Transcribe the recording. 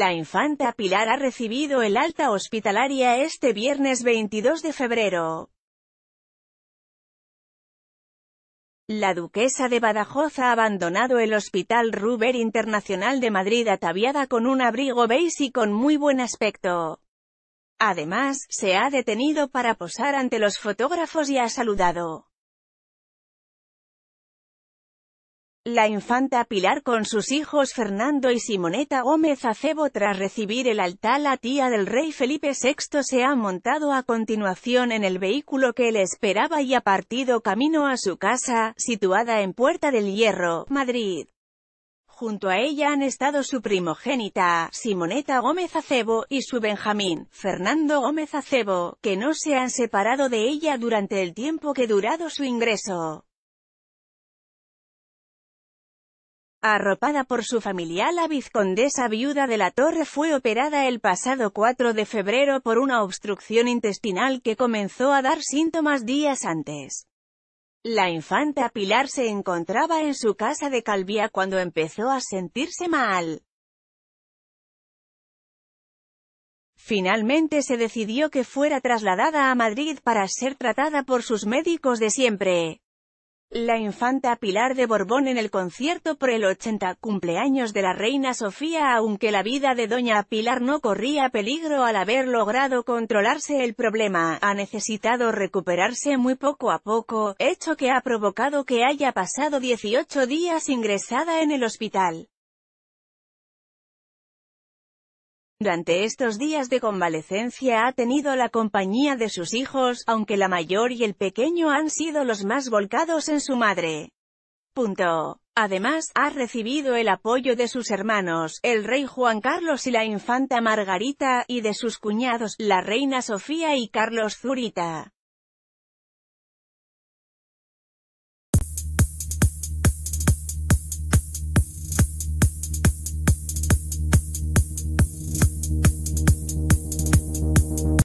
La infanta Pilar ha recibido el alta hospitalaria este viernes 22 de febrero. La duquesa de Badajoz ha abandonado el Hospital Ruber Internacional de Madrid ataviada con un abrigo beige y con muy buen aspecto. Además, se ha detenido para posar ante los fotógrafos y ha saludado. La infanta Pilar con sus hijos Fernando y Simoneta Gómez Acebo tras recibir el altar la tía del rey Felipe VI se ha montado a continuación en el vehículo que le esperaba y ha partido camino a su casa, situada en Puerta del Hierro, Madrid. Junto a ella han estado su primogénita, Simoneta Gómez Acebo, y su Benjamín, Fernando Gómez Acebo, que no se han separado de ella durante el tiempo que durado su ingreso. Arropada por su familia la vizcondesa viuda de la Torre fue operada el pasado 4 de febrero por una obstrucción intestinal que comenzó a dar síntomas días antes. La infanta Pilar se encontraba en su casa de Calvía cuando empezó a sentirse mal. Finalmente se decidió que fuera trasladada a Madrid para ser tratada por sus médicos de siempre. La infanta Pilar de Borbón en el concierto por el 80 cumpleaños de la reina Sofía aunque la vida de doña Pilar no corría peligro al haber logrado controlarse el problema, ha necesitado recuperarse muy poco a poco, hecho que ha provocado que haya pasado 18 días ingresada en el hospital. Durante estos días de convalecencia ha tenido la compañía de sus hijos, aunque la mayor y el pequeño han sido los más volcados en su madre. Punto. Además, ha recibido el apoyo de sus hermanos, el rey Juan Carlos y la infanta Margarita, y de sus cuñados, la reina Sofía y Carlos Zurita.